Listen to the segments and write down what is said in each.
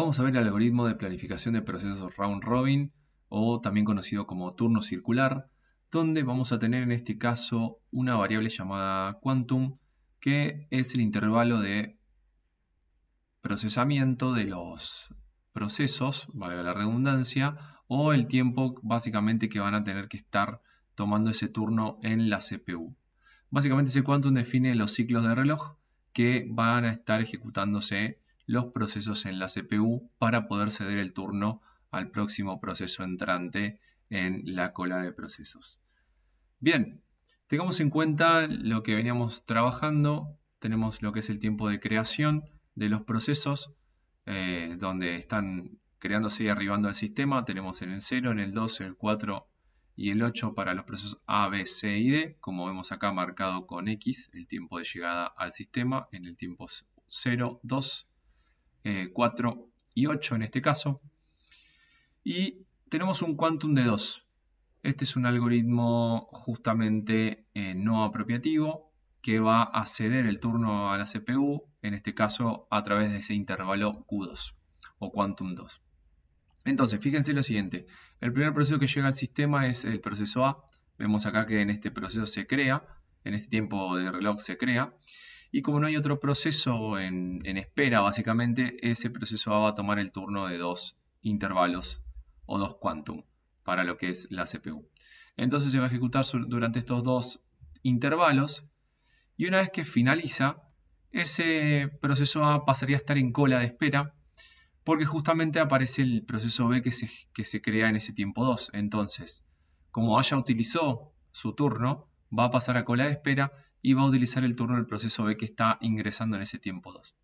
Vamos a ver el algoritmo de planificación de procesos round robin o también conocido como turno circular, donde vamos a tener en este caso una variable llamada quantum que es el intervalo de procesamiento de los procesos, vale la redundancia, o el tiempo básicamente que van a tener que estar tomando ese turno en la CPU. Básicamente ese quantum define los ciclos de reloj que van a estar ejecutándose los procesos en la CPU para poder ceder el turno al próximo proceso entrante en la cola de procesos. Bien, tengamos en cuenta lo que veníamos trabajando, tenemos lo que es el tiempo de creación de los procesos, eh, donde están creándose y arribando al sistema, tenemos en el 0, en el 2, el 4 y el 8 para los procesos A, B, C y D, como vemos acá marcado con X, el tiempo de llegada al sistema en el tiempo 0, 2, 4 eh, y 8 en este caso. Y tenemos un quantum de 2. Este es un algoritmo justamente eh, no apropiativo que va a ceder el turno a la CPU, en este caso a través de ese intervalo Q2 o quantum 2. Entonces, fíjense lo siguiente. El primer proceso que llega al sistema es el proceso A. Vemos acá que en este proceso se crea, en este tiempo de reloj se crea. Y como no hay otro proceso en, espera, básicamente, ese proceso A va a tomar el turno de dos intervalos o dos quantum para lo que es la CPU. Entonces se va a ejecutar durante estos dos intervalos y una vez que finaliza, ese proceso A pasaría a estar en cola de espera porque justamente aparece el proceso B que se, crea en ese tiempo 2. Entonces, como haya utilizó su turno, va a pasar a cola de espera y va a utilizar el turno del proceso B que está ingresando en ese tiempo 2.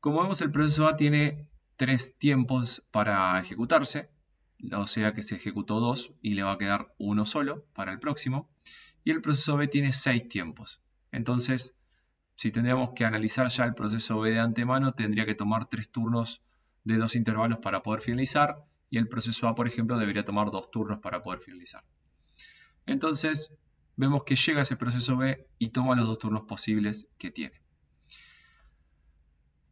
Como vemos, el proceso A tiene tres tiempos para ejecutarse, o sea que se ejecutó dos y le va a quedar uno solo para el próximo. Y el proceso B tiene seis tiempos. Entonces, si tendríamos que analizar ya el proceso B de antemano, tendría que tomar tres turnos de dos intervalos para poder finalizar. Y el proceso A, por ejemplo, debería tomar dos turnos para poder finalizar. Entonces, vemos que llega ese proceso B y toma los dos turnos posibles que tiene.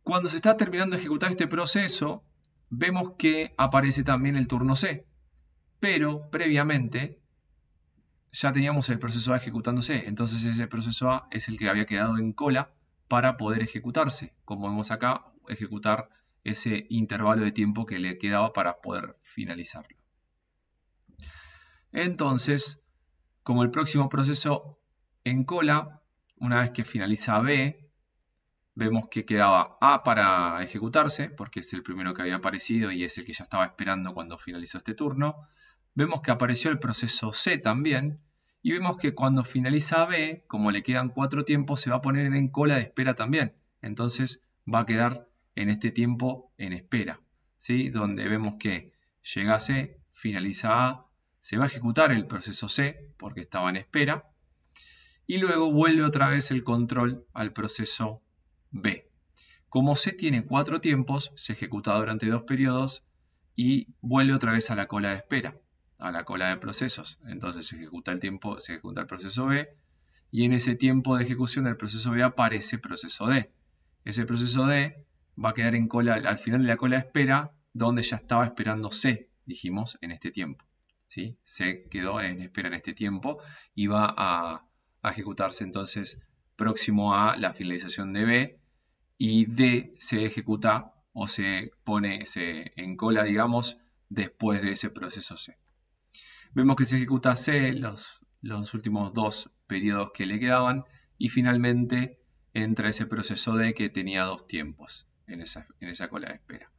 Cuando se está terminando de ejecutar este proceso, vemos que aparece también el turno C, pero previamente ya teníamos el proceso A ejecutándose, entonces ese proceso A es el que había quedado en cola para poder ejecutarse. Como vemos acá, ejecutar ese intervalo de tiempo que le quedaba para poder finalizarlo. Entonces, como el próximo proceso en cola, una vez que finaliza B, vemos que quedaba A para ejecutarse, porque es el primero que había aparecido y es el que ya estaba esperando cuando finalizó este turno. Vemos que apareció el proceso C también, y vemos que cuando finaliza B, como le quedan cuatro tiempos, se va a poner en cola de espera también. Entonces va a quedar en este tiempo en espera, ¿sí? donde vemos que llega C, finaliza A, se va a ejecutar el proceso C porque estaba en espera y luego vuelve otra vez el control al proceso B. Como C tiene cuatro tiempos, se ejecuta durante dos periodos y vuelve otra vez a la cola de espera, a la cola de procesos. Entonces se ejecuta el tiempo, se ejecuta el proceso B y en ese tiempo de ejecución del proceso B aparece proceso D. Ese proceso D va a quedar en cola al final de la cola de espera donde ya estaba esperando C, dijimos, en este tiempo. C se quedó en espera en este tiempo y va a, ejecutarse entonces próximo a la finalización de B y D se ejecuta o se pone se, en cola, digamos, después de ese proceso C. Vemos que se ejecuta C los, los últimos dos periodos que le quedaban y finalmente entra ese proceso D que tenía dos tiempos en esa, en esa cola de espera.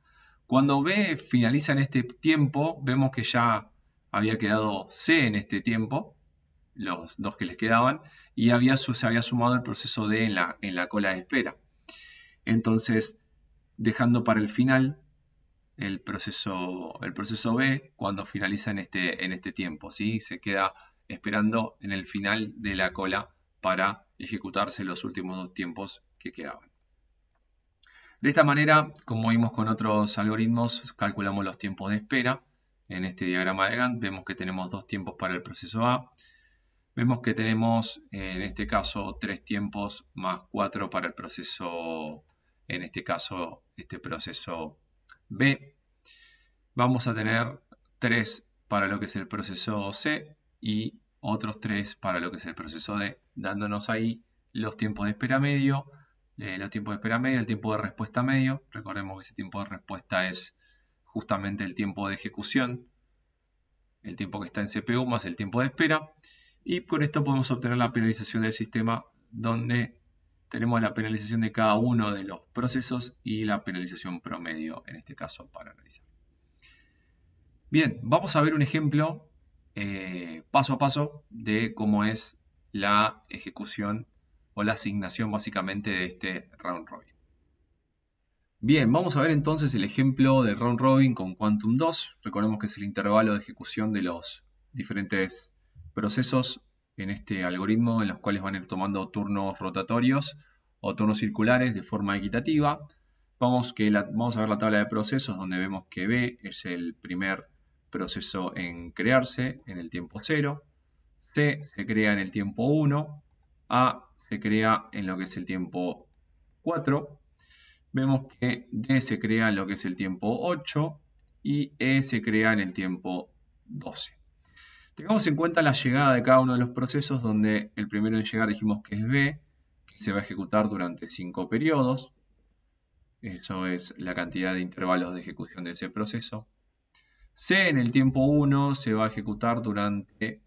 Cuando B finaliza en este tiempo, vemos que ya había quedado C en este tiempo, los dos que les quedaban, y había, se había sumado el proceso D en la, en la cola de espera. Entonces, dejando para el final el proceso, el proceso B cuando finaliza en este, en este tiempo, ¿sí? se queda esperando en el final de la cola para ejecutarse los últimos dos tiempos que quedaban. De esta manera, como vimos con otros algoritmos, calculamos los tiempos de espera en este diagrama de Gantt vemos que tenemos dos tiempos para el proceso A. Vemos que tenemos eh, en este caso tres tiempos más cuatro para el proceso, en este caso este proceso B. Vamos a tener tres para lo que es el proceso C y otros tres para lo que es el proceso D, dándonos ahí los tiempos de espera medio, eh, los tiempos de espera medio, el tiempo de respuesta medio. Recordemos que ese tiempo de respuesta es justamente el tiempo de ejecución, el tiempo que está en CPU más el tiempo de espera, y con esto podemos obtener la penalización del sistema donde tenemos la penalización de cada uno de los procesos y la penalización promedio en este caso para analizar. Bien, vamos a ver un ejemplo eh, paso a paso de cómo es la ejecución o la asignación básicamente de este round robin. Bien, vamos a ver entonces el ejemplo de round robin con Quantum 2. Recordemos que es el intervalo de ejecución de los diferentes procesos en este algoritmo en los cuales van a ir tomando turnos rotatorios o turnos circulares de forma equitativa. Vamos, vamos a ver la tabla de procesos donde vemos que B es el primer proceso en crearse en el tiempo 0, C se crea en el tiempo 1, A se crea en lo que es el tiempo 4, vemos que D se crea en lo que es el tiempo 8 y E se crea en el tiempo 12. Tengamos en cuenta la llegada de cada uno de los procesos donde el primero de llegar dijimos que es B, que se va a ejecutar durante 5 periodos. Eso es la cantidad de intervalos de ejecución de ese proceso. C en el tiempo 1 se va a ejecutar durante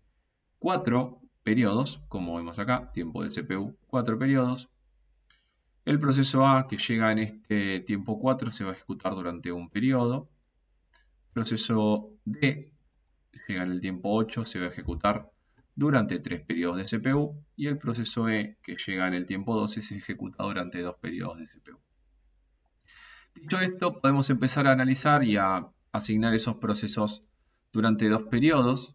4 periodos, como vemos acá, tiempo de CPU 4 periodos. El proceso A, que llega en este tiempo 4, se va a ejecutar durante un periodo. El proceso D, que llega en el tiempo 8, se va a ejecutar durante tres periodos de CPU. Y el proceso E, que llega en el tiempo 12, se ejecuta durante dos periodos de CPU. Dicho esto, podemos empezar a analizar y a asignar esos procesos durante dos periodos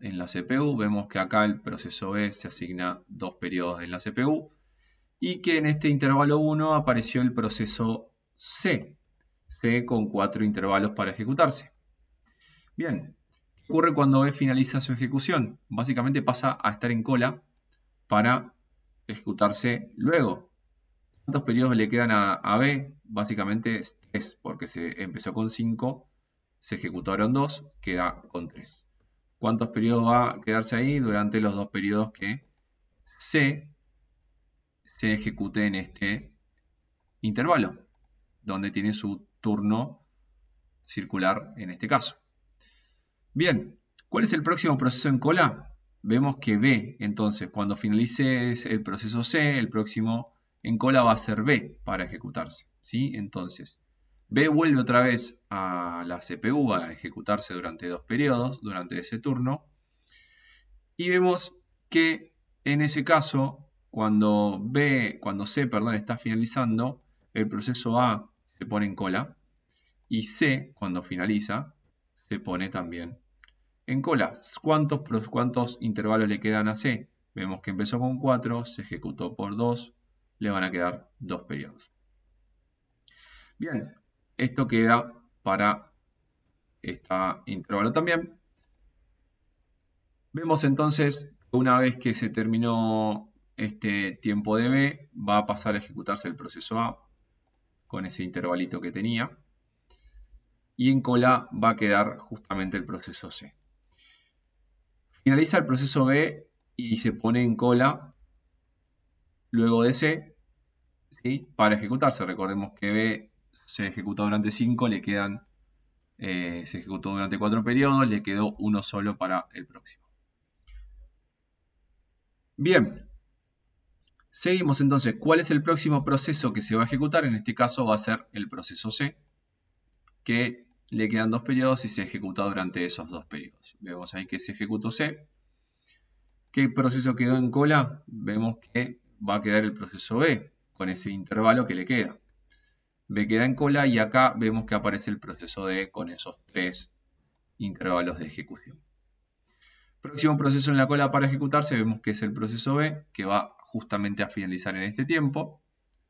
en la CPU. Vemos que acá el proceso B e se asigna dos periodos en la CPU y que en este intervalo 1 apareció el proceso C, C con cuatro intervalos para ejecutarse. Bien, ¿qué ocurre cuando B e finaliza su ejecución? Básicamente pasa a estar en cola para ejecutarse luego. ¿Cuántos periodos le quedan a, B? Básicamente es 3, porque se este empezó con 5, se ejecutaron 2, queda con 3. ¿Cuántos periodos va a quedarse ahí durante los dos periodos que C se ejecute en este intervalo, donde tiene su turno circular en este caso. Bien, ¿cuál es el próximo proceso en cola? Vemos que B, entonces, cuando finalice el proceso C, el próximo en cola va a ser B para ejecutarse. ¿sí? Entonces, B vuelve otra vez a la CPU a ejecutarse durante dos periodos, durante ese turno. Y vemos que en ese caso cuando B, cuando C, perdón, está finalizando, el proceso A se pone en cola y C, cuando finaliza, se pone también en cola. ¿Cuántos, cuántos intervalos le quedan a C? Vemos que empezó con 4, se ejecutó por 2, le van a quedar 2 periodos. Bien, esto queda para esta intervalo también. Vemos entonces, una vez que se terminó este tiempo de B va a pasar a ejecutarse el proceso A con ese intervalito que tenía. Y en cola va a quedar justamente el proceso C. Finaliza el proceso B y se pone en cola luego de C para ejecutarse. Recordemos que B se ejecutó durante 5, le quedan, eh, se ejecutó durante 4 periodos, le quedó uno solo para el próximo. Bien, Seguimos entonces, ¿cuál es el próximo proceso que se va a ejecutar? En este caso va a ser el proceso C, que le quedan dos periodos y se ejecuta durante esos dos periodos. Vemos ahí que se ejecutó C. ¿Qué proceso quedó en cola? Vemos que va a quedar el proceso B, con ese intervalo que le queda. B queda en cola y acá vemos que aparece el proceso D con esos tres intervalos de ejecución. Próximo proceso en la cola para ejecutarse, vemos que es el proceso B, que va justamente a finalizar en este tiempo,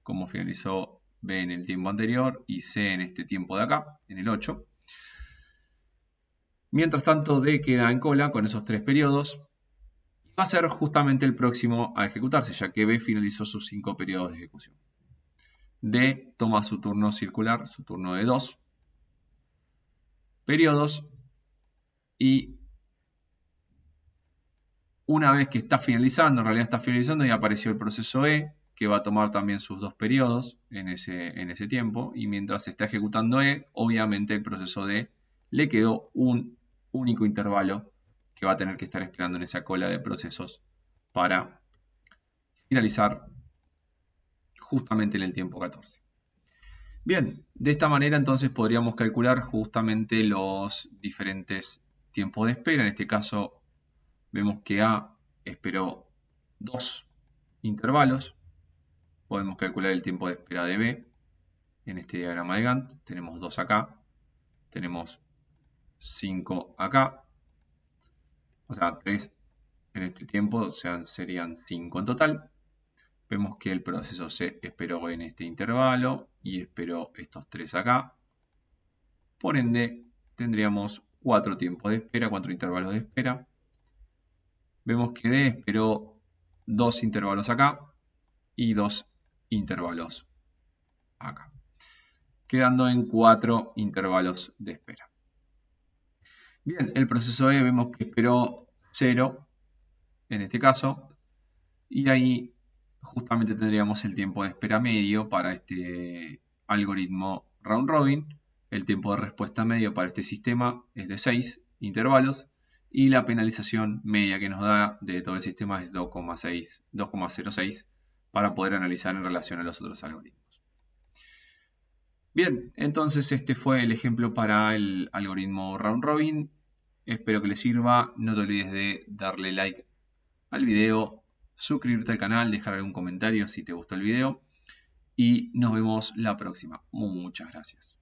como finalizó B en el tiempo anterior y C en este tiempo de acá, en el 8. Mientras tanto, D queda en cola con esos tres periodos. Va a ser justamente el próximo a ejecutarse, ya que B finalizó sus cinco periodos de ejecución. D toma su turno circular, su turno de dos periodos, y una vez que está finalizando, en realidad está finalizando y apareció el proceso E, que va a tomar también sus dos periodos en ese, en ese tiempo. Y mientras se está ejecutando E, obviamente el proceso D le quedó un único intervalo que va a tener que estar esperando en esa cola de procesos para finalizar justamente en el tiempo 14. Bien, de esta manera entonces podríamos calcular justamente los diferentes tiempos de espera. En este caso vemos que A esperó dos intervalos. Podemos calcular el tiempo de espera de B. En este diagrama de Gantt tenemos dos acá, tenemos 5 acá, o sea, 3 en este tiempo, o sea, serían 5 en total. Vemos que el proceso C esperó en este intervalo y esperó estos tres acá. Por ende, tendríamos cuatro tiempos de espera, 4 intervalos de espera vemos que D esperó dos intervalos acá y dos intervalos acá, quedando en cuatro intervalos de espera. Bien, el proceso E vemos que esperó 0 en este caso, y ahí justamente tendríamos el tiempo de espera medio para este algoritmo round robin, el tiempo de respuesta medio para este sistema es de 6 intervalos, y la penalización media que nos da de todo el sistema es 2,06 para poder analizar en relación a los otros algoritmos. Bien, entonces este fue el ejemplo para el algoritmo Round Robin. Espero que les sirva. No te olvides de darle like al video, suscribirte al canal, dejar algún comentario si te gustó el video. Y nos vemos la próxima. Muchas gracias.